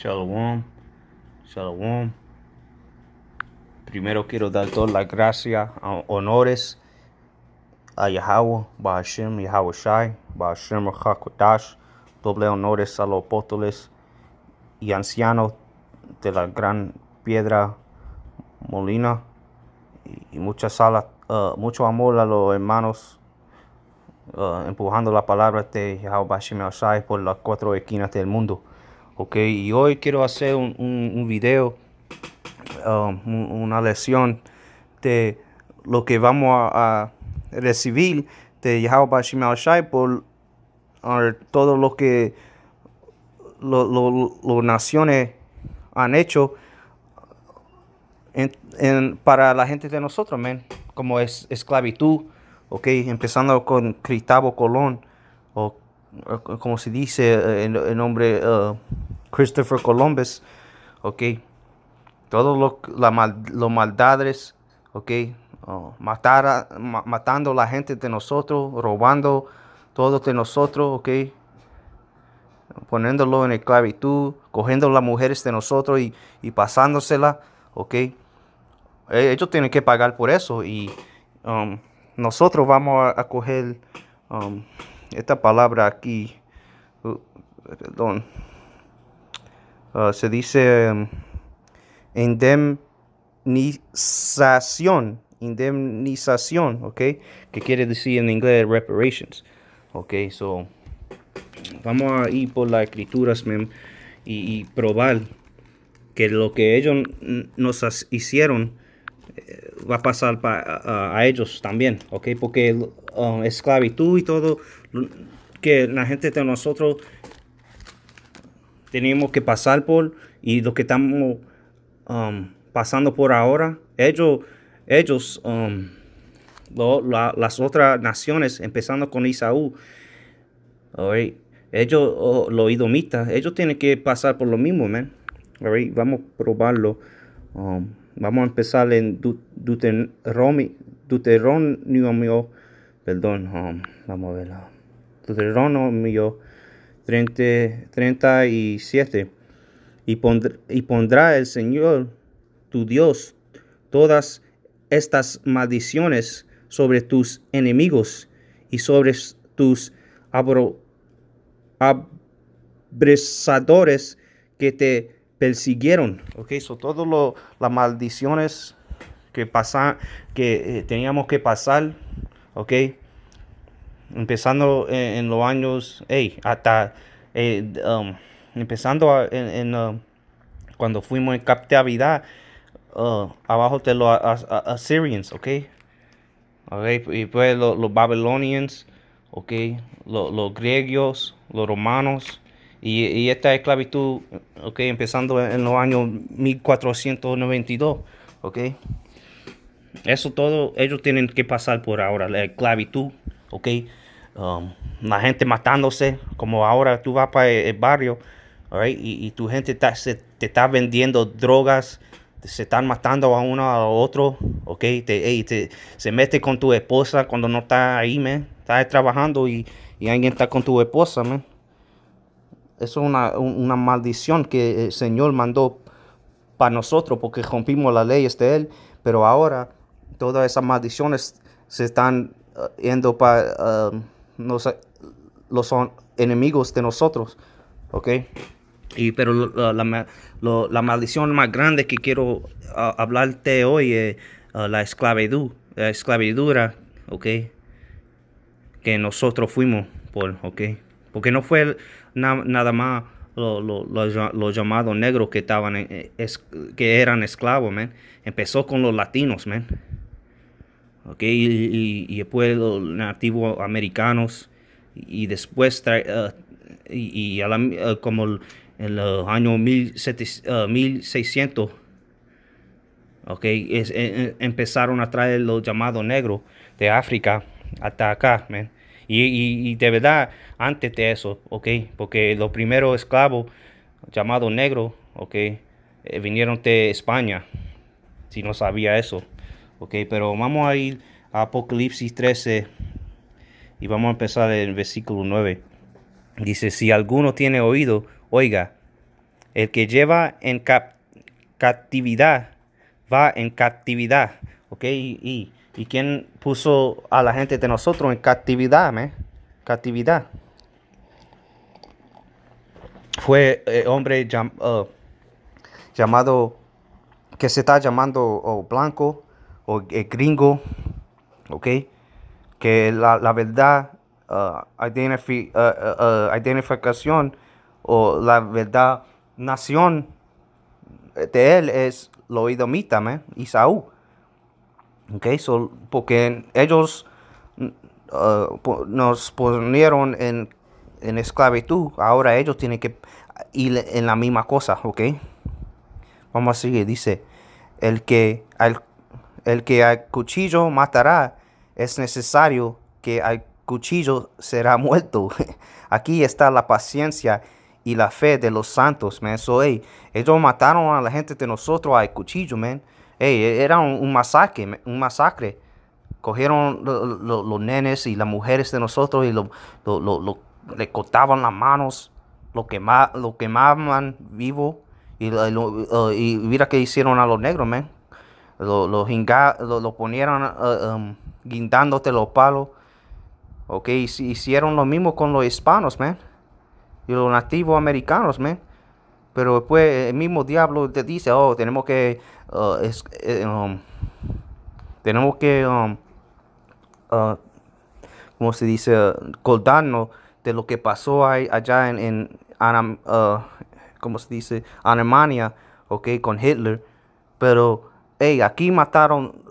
Shalom. Shalom. Primero quiero dar todas las gracias, honores a Yahweh, Bahashem, Yahweh Shai, Bahashem Doble honores a los apóstoles y ancianos de la gran piedra molina. Y muchas uh, mucho amor a los hermanos uh, empujando la palabra de Yahweh Shai por las cuatro esquinas del mundo y hoy quiero hacer un, video um, una lección de lo que vamos a, recibir de Yahweh Shai por uh, todo lo que las naciones han hecho para la gente de nosotros, como es esclavitud, empezando con Cristavo Colón, eh, como se dice eh, el, nombre eh, Christopher Columbus, ok, todos los maldades, ok, oh, matar matando la gente de nosotros, robando todos de nosotros, ok, poniéndolo en esclavitud, cogiendo las mujeres de nosotros y, y pasándosela, ok, ellos tienen que pagar por eso y um, nosotros vamos a, coger um, esta palabra aquí, uh, perdón, uh, se dice um, indemnización, indemnización, ¿ok? Que quiere decir en inglés reparations, ¿ok? So, vamos a ir por las escrituras, y, y probar que lo que ellos nos hicieron, eh, va a pasar a, ellos también, ¿ok? Porque um, esclavitud y todo, que la gente de nosotros tenemos que pasar por y lo que estamos um, pasando por ahora, ellos, ellos um, las otras naciones, empezando con Isaú, ellos, los idomitas, ellos tienen que pasar por lo mismo, man. Vamos a probarlo. Vamos a empezar en Deuteronomio, perdón, ah, vamos a ver, Deuteronomio 30, 37. Y, y pondrá el Señor tu Dios todas estas maldiciones sobre tus enemigos y sobre tus abro, que te persiguieron. Ok, so todas las maldiciones que, pasan, que eh, teníamos que pasar, ok, empezando en, los años, hey, hasta, eh, um, empezando en, uh, cuando fuimos en captividad, uh, abajo de los Assyrians, ok, y pues los, Babylonians, ok, los, los griegos, los romanos, y, esta esclavitud, ok, empezando en los años 1492, ok, eso todo ellos tienen que pasar por ahora, la esclavitud, ok, um, la gente matándose, como ahora tú vas para el, barrio, y, tu gente te está vendiendo drogas, se están matando a uno a otro, ok, te, se mete con tu esposa cuando no está ahí, man, estás trabajando y, y alguien está con tu esposa, man es una, maldición que el Señor mandó para nosotros porque rompimos las leyes de Él, pero ahora todas esas maldiciones se están uh, yendo para um, los, enemigos de nosotros, ¿ok? Y, pero la, maldición más grande que quiero uh, hablarte hoy es uh, la esclavitud, la esclavidura, ¿ok? Que nosotros fuimos por, ¿ok? Porque no fue nada más los llamados negros que, estaban eh, que eran esclavos, man. Empezó con los latinos, man. Okay, y, después los nativos americanos. Y, después, eh, y, eh, como en el año 1600, okay, empezaron a traer los llamados negros de África hasta acá, man. Y, de verdad, antes de eso, ok, porque los primeros esclavos llamados negros, ok, eh, vinieron de España, si no sabía eso, ok, pero vamos a ir a Apocalipsis 13 y vamos a empezar en versículo 9. Dice, si alguno tiene oído, oiga, el que lleva en captividad va en captividad, ok, y ¿Y quién puso a la gente de nosotros en captividad, me? Captividad. Fue el eh, hombre uh, llamado, que se está llamando blanco o eh, gringo, ¿ok? Que la, verdad, uh, uh, identificación o la verdad, nación eh, de él es lo idomita, me, Isaú. Okay, so, porque ellos mm, ah, nos ponieron en, en, esclavitud, ahora ellos tienen que ir en la misma cosa, ¿ok? Vamos a seguir, dice, el que al, el que al cuchillo matará, es necesario que al cuchillo será muerto. Aquí está la paciencia y la fe de los santos, man. So, ellos mataron a la gente de nosotros al cuchillo, man. Hey, e-, era un, masacre, un masacre. Cogieron los nenes y las mujeres de nosotros y lo, le cortaban las manos, lo, quemaban vivo. Y, uh, y, mira que hicieron a los negros, man. Los lo, lo, ponieron uh, um, guindándote los palos. Ok, hicieron lo mismo con los hispanos, man. Y los nativos americanos, man. Pero después pues, el mismo diablo te dice, oh, tenemos que, uh, eh, um, tenemos que, como um, uh, ¿cómo se dice? acordarnos de lo que pasó ahí, allá en, en uh, ¿cómo se dice? Alemania, ok, con Hitler. Pero, hey, aquí mataron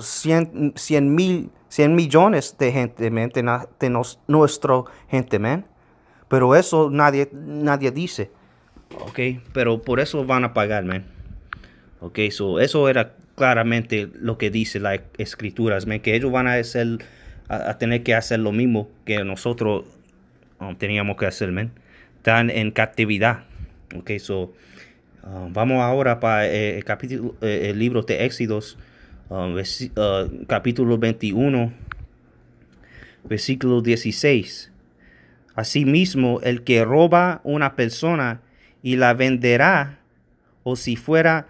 100 mil, 100 millones de gente, de, nuestro gente, Pero eso nadie, nadie dice. Ok, pero por eso van a pagar, men. Ok, so eso era claramente lo que dice la escrituras, men. que ellos van a, a, tener que hacer lo mismo que nosotros um, teníamos que hacer, men. Están en captividad. Ok, so um, vamos ahora para eh, el, capítulo, eh, el libro de éxitos. Um, uh, capítulo 21, versículo 16. Asimismo, el que roba una persona y la venderá, o si fuera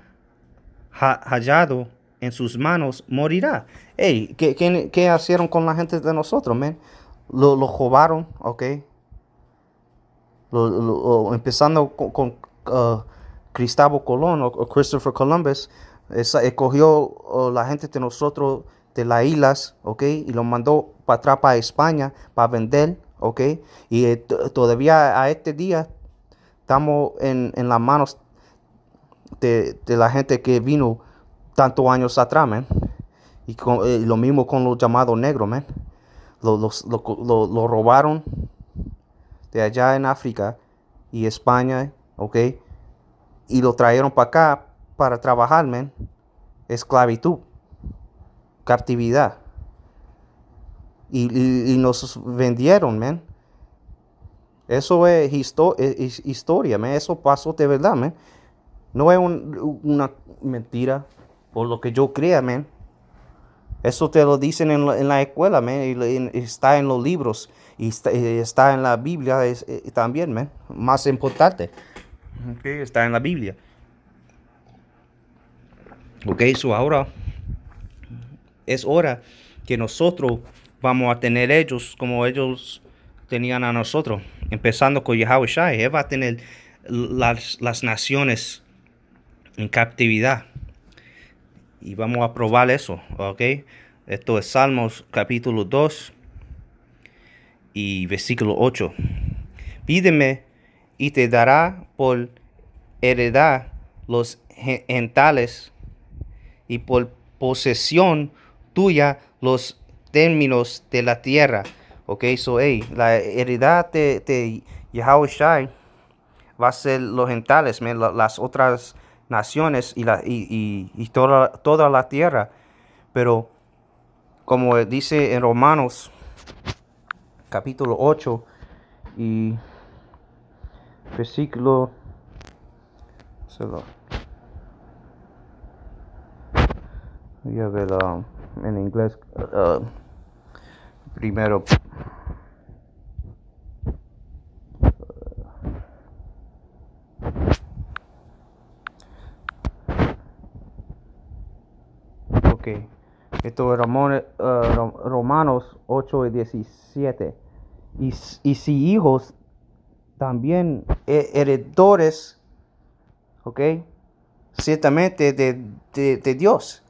hallado en sus manos, morirá. Hey, ¿qué, qué, hicieron con la gente de nosotros, men? Lo, lo robaron, ¿ok? empezando con, con uh, Cristóbal Colón o, Christopher Columbus, esa, escogió eh, la gente de nosotros de las islas, ¿ok? Y lo mandó para atrás, para España, para vender, ¿ok? Y eh, todavía a este día estamos en, las manos de, la gente que vino tantos años atrás, men. Y, con, eh, lo mismo con los llamados negros, man. Los, robaron de allá en África y España, ¿ok? Y lo trajeron para acá para trabajar, man. Esclavitud, captividad. Y, y nos vendieron, man. Eso es, historia, me, eso pasó de verdad, No es una mentira por lo que yo crea, Eso te lo dicen en la, escuela, está en los libros. Y está, en la Biblia eh, también, me. Más importante. que está en la Biblia. Ok, eso ahora es hora que nosotros vamos a tener ellos como ellos tenían a nosotros empezando con Yahweh Shai, él va a tener las, naciones en captividad. Y vamos a probar eso, ¿ok? Esto es Salmos capítulo 2 y versículo 8. Pídeme y te dará por heredad los gentales y por posesión tuya los términos de la tierra. Ok, so, hey, la heredad de, de va a ser los gentiles, las otras naciones y, la, toda, toda la tierra. Pero como dice en Romanos capítulo 8 y versículo voy a ver um, en inglés uh, primero ok esto es eh, Romanos 8 y 17 y, si hijos también heredores ok ciertamente de, de, de Dios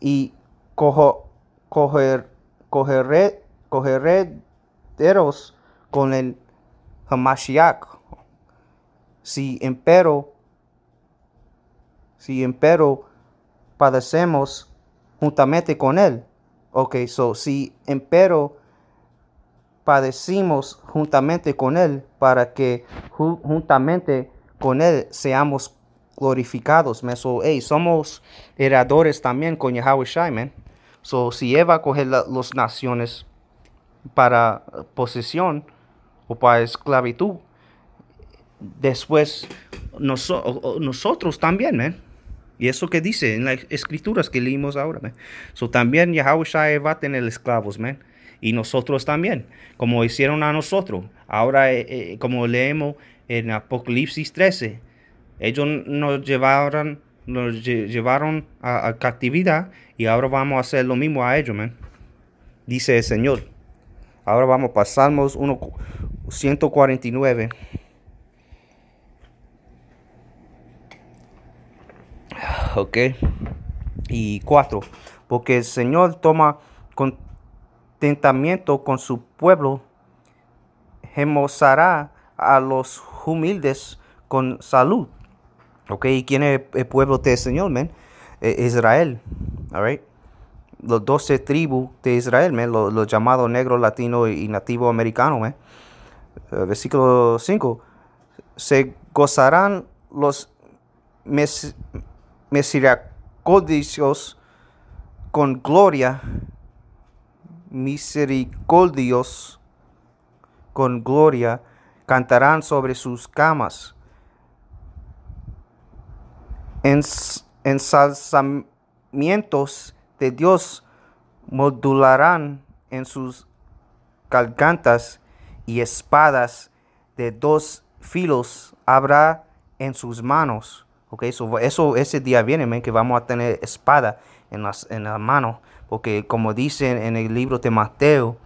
y cojo, coger teros con el Hamashiach. Si empero, si empero padecemos juntamente con él. Ok, so si empero padecimos juntamente con él para que juntamente con él seamos glorificados. me So, hey, somos heredores también con Yahweh Shai, So, si Eva coge las naciones para posesión o para esclavitud, después nosotros también, man. Y eso que dice en las escrituras que leímos ahora, man. So, también Yahweh va a tener esclavos, man. Y nosotros también, como hicieron a nosotros. Ahora, eh, eh, como leemos en Apocalipsis 13, ellos nos llevaron nos llevaron a, la captividad y ahora vamos a hacer lo mismo a ellos, man. Dice el Señor. Ahora vamos para Salmos 149. Ok. Y 4. Porque el Señor toma contentamiento con su pueblo, gemosará a los humildes con salud. Ok, ¿quién es el pueblo de Señor, eh, Israel, Los 12 tribus de Israel, los, llamados negros, latinos y nativo americanos. Eh, versículo 5. Se gozarán los mes, con gloria, misericordios con gloria, cantarán sobre sus camas ensalzamientos de Dios modularán en sus gargantas y espadas de dos filos habrá en sus manos. Ok, eso ese día viene, que vamos a tener espada en las en la mano. Porque como dicen en el libro de Mateo,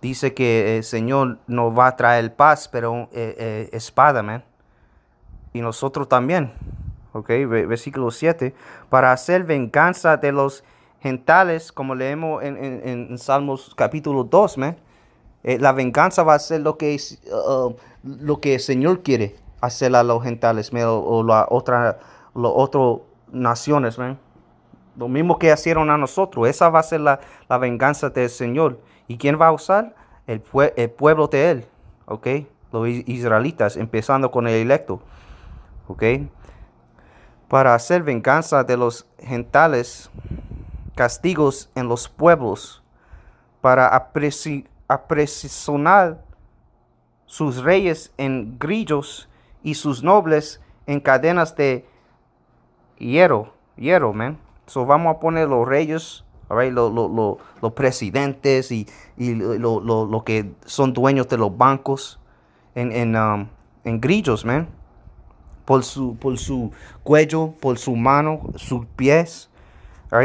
dice que el Señor nos va a traer paz, pero eh, eh, espada, Y nosotros también okay, versículo 7, para hacer venganza de los gentiles, como leemos en, Salmos capítulo 2, eh, la venganza va a ser lo que, uh, uh, lo que el Señor quiere hacer a los gentiles, o, la otras naciones, Lo mismo que hicieron a nosotros. Esa va a ser la, venganza del Señor. ¿Y quién va a usar? El, el pueblo de él, ¿ok? Los israelitas, empezando con el electo, ¿ok? para hacer venganza de los gentiles, castigos en los pueblos, para aprisionar sus reyes en grillos y sus nobles en cadenas de hierro. Hierro, man. So vamos a poner los reyes los presidentes y, y lo, que son dueños de los bancos en, en um, grillos, man por su, cuello, por su mano, sus pies.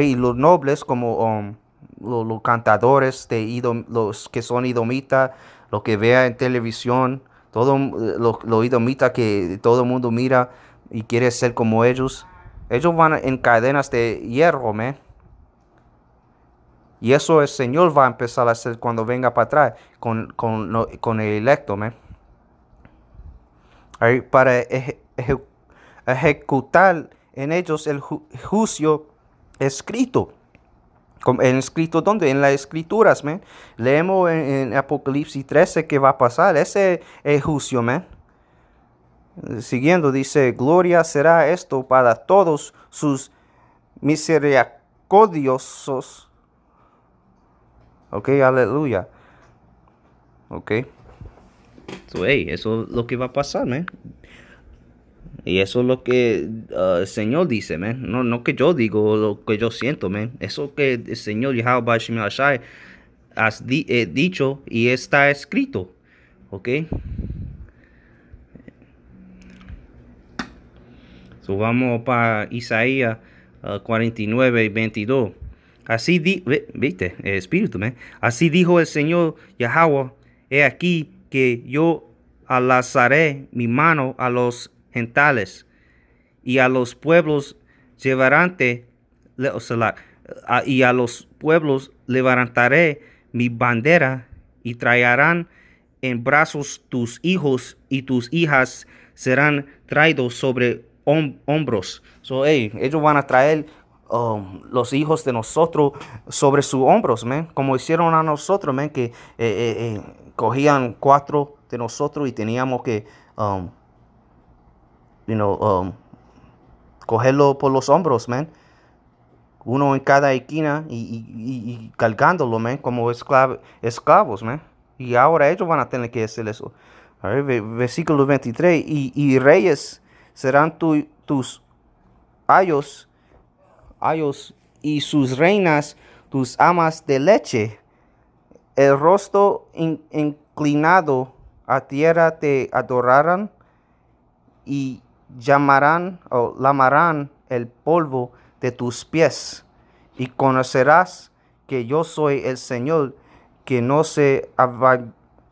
Y los nobles, como um, los, cantadores, de los que son idomitas, los que vean en televisión, todo los, idomitas que todo el mundo mira y quiere ser como ellos. Ellos van en cadenas de hierro, man. Y eso el Señor va a empezar a hacer cuando venga para atrás con, con el electo, man para ejecutar en ellos el juicio escrito. En escrito, ¿dónde? En las escrituras, me Leemos en, Apocalipsis 13 que va a pasar. Ese es juicio, me Siguiendo, dice, gloria será esto para todos sus misericordiosos. Ok, aleluya. Ok. So, hey, eso es lo que va a pasar, man. Y eso es lo que uh, el Señor dice, man. No, no que yo digo lo que yo siento, man. Eso que el Señor Yahweh has eh, dicho y está escrito. ¿Ok? So, vamos para Isaías 49 uh, y 22. Así, viste, espíritu, man. Así dijo el Señor Yahweh, he aquí que yo alazaré mi mano a los gentiles y a los pueblos llevarante, y a los pueblos levantaré mi bandera y traerán en brazos tus hijos y tus hijas serán traídos sobre hombros. So, ellos van a traer um, los hijos de nosotros sobre sus hombros, men como hicieron a nosotros, men que eh, eh, eh, cogían cuatro de nosotros y teníamos que um, you know, um, cogerlo por los hombros, man. Uno en cada esquina y, y, cargándolo, man, como esclavos, man. Y ahora ellos van a tener que hacer eso. versículo 23. Y, y reyes serán tus ayos, ayos y sus reinas tus amas de leche el rostro inclinado a tierra te adorarán y llamarán o lamarán el polvo de tus pies y conocerás que yo soy el Señor, que no se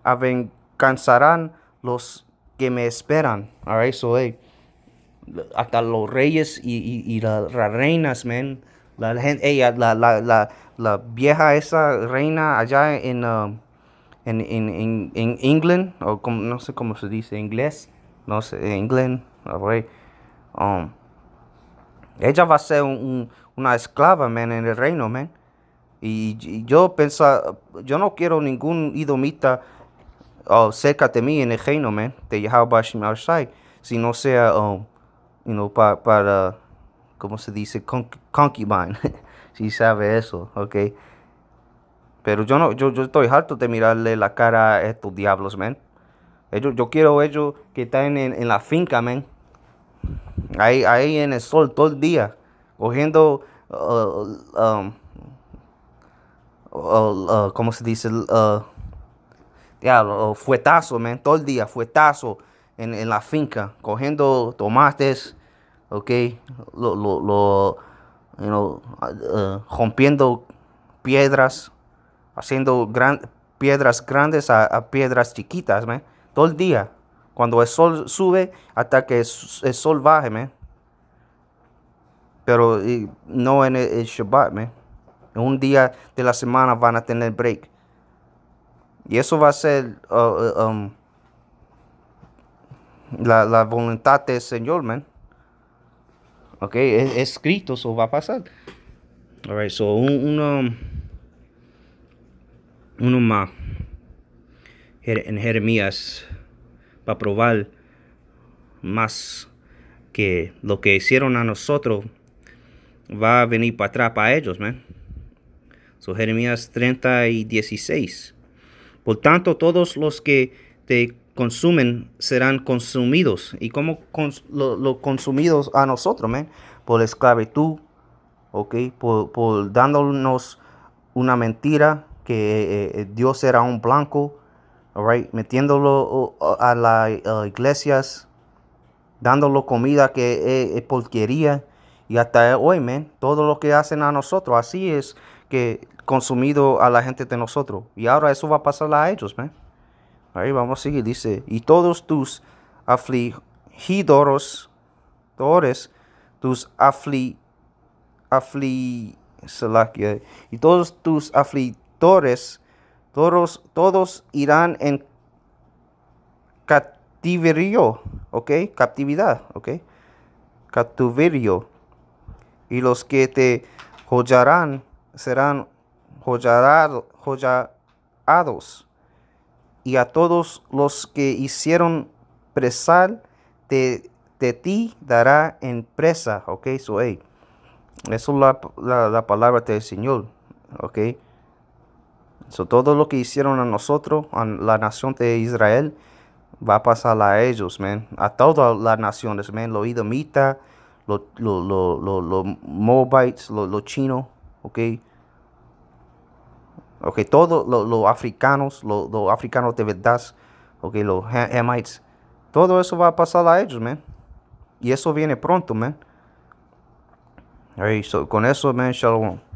avergonzarán los que me esperan. All right, so, hasta los reyes y, y las reinas, man, la gente, ella, la, vieja esa reina allá en, um, en, England, o no sé cómo se dice, inglés, no sé, England, rey. Um, ella va a ser una esclava, man, en el reino, man. Y, yo pensa yo no quiero ningún idomita cerca de mí en el reino, man, de Yahweh si no sea, um, para... ¿cómo se dice? Con, concubine. si sabe eso, ¿ok? Pero yo no, yo, yo estoy harto de mirarle la cara a estos diablos, man. Ellos, yo quiero ellos que están en, la finca, man. Ahí, ahí en el sol todo el día, cogiendo, uh, um, uh, uh ¿cómo se dice? Uh, fuetazo, man, todo el día, fuetazo en, en la finca, cogiendo tomates, ok, lo, lo, lo you know, uh, rompiendo piedras, haciendo gran, piedras grandes a, piedras chiquitas, man. todo el día, cuando el sol sube hasta que el sol baje, man. pero no en el, Shabbat, man. un día de la semana van a tener break. Y eso va a ser uh, uh, um, la, la, voluntad del Señor, man. Ok, es, escrito, eso va a pasar. Alright, so uno, uno más en Jeremías para probar más que lo que hicieron a nosotros va a venir para atrás para ellos, man. So, Jeremías 30 y 16. Por tanto, todos los que te consumen serán consumidos. ¿Y cómo los lo consumidos a nosotros, men? Por esclavitud, ¿ok? Por, dándonos una mentira que eh, eh, Dios era un blanco, right? Metiéndolo a las iglesias, dándolo comida que eh, es, porquería. Y hasta hoy, men, todo lo que hacen a nosotros, así es que consumido a la gente de nosotros. Y ahora eso va a pasar a ellos, men. Ahí vamos a seguir. Dice, y todos tus todos tus afli, afli, y todos tus aflitores, todos, todos irán en cautiverio, ¿ok? Captividad, ¿ok? Cautiverio. Y los que te joyarán serán hollados y a todos los que hicieron presal de, ti dará en presa. Ok, so, eso es la, palabra del Señor. Ok, so, todo lo que hicieron a nosotros, a la nación de Israel, va a pasar a ellos, man. A todas las naciones, man. Los idomitas, los, mobites, los, los chinos, ok Okay, todos los africanos, los africanos de verdad, okay, los Hamites, todo eso va a pasar a ellos, man. Y eso viene pronto, man. con eso, man, shalom.